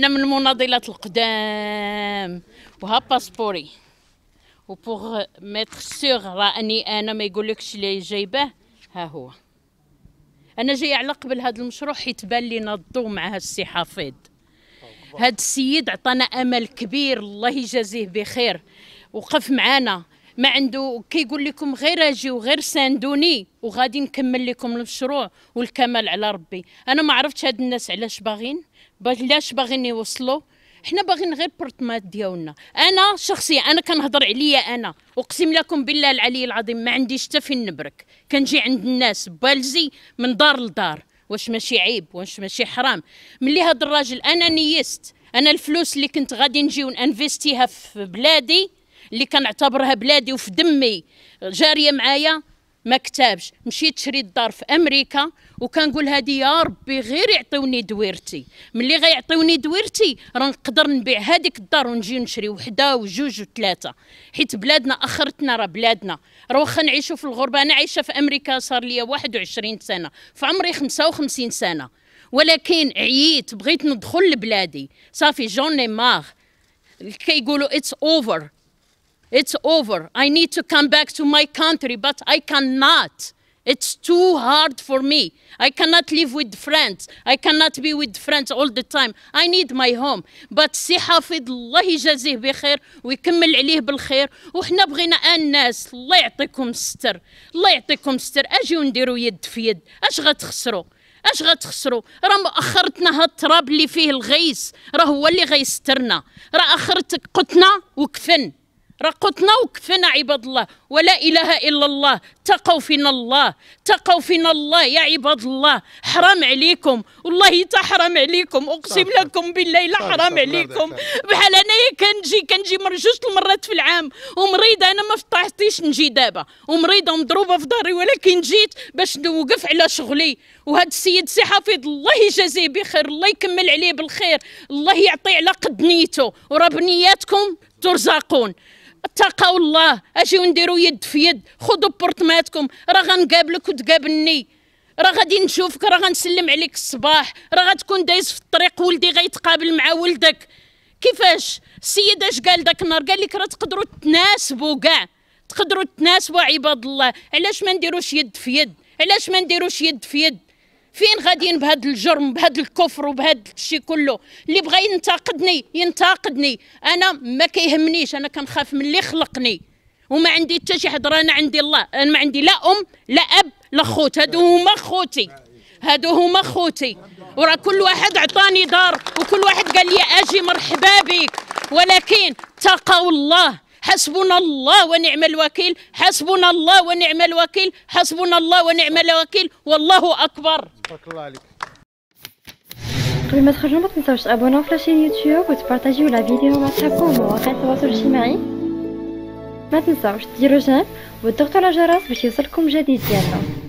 انا من المناضلات القدام وها باسبوري و بوغ ميتر سيغ راني انا ما يقولكش لي جايباه ها هو انا جايه على قبل هذا المشروع حيت بان لينا الضو مع السي حفيظ هاد السيد عطانا امل كبير الله يجازيه بخير وقف معانا ما عنده كيقول لكم غير اجي وغير ساندوني وغادي نكمل لكم المشروع والكمال على ربي انا ما عرفتش هاد الناس علاش باغين علاش باغين يوصلوا حنا باغيين غير برطمات ديالنا انا شخصيا انا كنهضر عليا انا اقسم لكم بالله العلي العظيم ما عنديش حتى فين نبرك كنجي عند الناس بالزي من دار لدار واش ماشي عيب واش ماشي حرام ملي هاد الراجل انا نيست انا الفلوس اللي كنت غادي نجي ونانفيستيها في بلادي اللي كنعتبرها بلادي وفي دمي جاريه معايا ما كتابش مشيت شريت دار في امريكا وكنقول هذه يا ربي غير يعطيوني دويرتي ملي غيعطيوني دويرتي راه نقدر نبيع هذيك الدار ونجي نشري وحده وجوج وثلاثه حيت بلادنا اخرتنا راه بلادنا راه واخا نعيشوا في الغربه انا عايشه في امريكا صار لي 21 سنه في عمري 55 سنه ولكن عييت بغيت ندخل لبلادي صافي جوني ماغ كيقولوا اتس اوفر It's over. I need to come back to my country, but I cannot. It's too hard for me. I cannot live with friends. I cannot be with friends all the time. I need my home. But سي حافظ الله يجازيه بخير ويكمل عليه بالخير وحنا بغينا الناس الله يعطيكم الستر الله يعطيكم الستر اجيو نديروا يد في يد اش غتخسروا اش غتخسروا راه مؤخرتنا هالتراب اللي فيه الغيس راه هو اللي غيسترنا راه اخرتك قتنا وكفن رقتنا وكفنا عباد الله ولا إله إلا الله تقوا فينا الله تقوا فينا الله يا عباد الله حرام عليكم والله تحرم عليكم أقسم صح لكم صح بالله لا حرام عليكم بحال أنايا كنجي كنجي مر جوج المرات في العام ومريضة أنا ما فطحتيش نجي دابا ومريضة ومضروبة في داري ولكن جيت باش نوقف على شغلي وهذا السيد سي حفيظ الله يجازيه بخير الله يكمل عليه بالخير الله يعطي على قد نيته وراه بنياتكم ترزقون اتقوا الله اجيو نديرو يد في يد خذوا بورتماتكم راه غنقابلك وتقابلني راه غادي نشوفك راه غنسلم عليك الصباح راه غتكون دايز في الطريق ولدي غيتقابل مع ولدك كيفاش السيد اش قال داك النهار قال لك راه تقدروا تناسبوا كاع تقدروا تناسبوا عباد الله علاش ما نديروش يد في يد علاش ما نديروش يد في يد فين غاديين بهذا الجرم بهذا الكفر وبهذا الشيء كله اللي بغى ينتقدني ينتقدني انا ما كيهمنيش انا كنخاف من اللي خلقني وما عندي حتى شي حضره انا عندي الله انا ما عندي لا ام لا اب لا خوت هادو هما خوتي هادو هما خوتي وراه كل واحد عطاني دار وكل واحد قال لي اجي مرحبا بك ولكن تقوا الله حسبنا الله ونعم الوكيل حسبنا الله ونعم الوكيل حسبنا الله ونعم الوكيل والله اكبر بارك الله عليك قبل ما تخرجوا ما تنساوش تابوناو في لاشين يوتيوب وتبارطاجيو لا فيديو مع صحابكم ومواقع التواصل الاجتماعي ما تنساوش ديروا جيم وتضغطوا على الجرس باش يوصلكم جديد ديالنا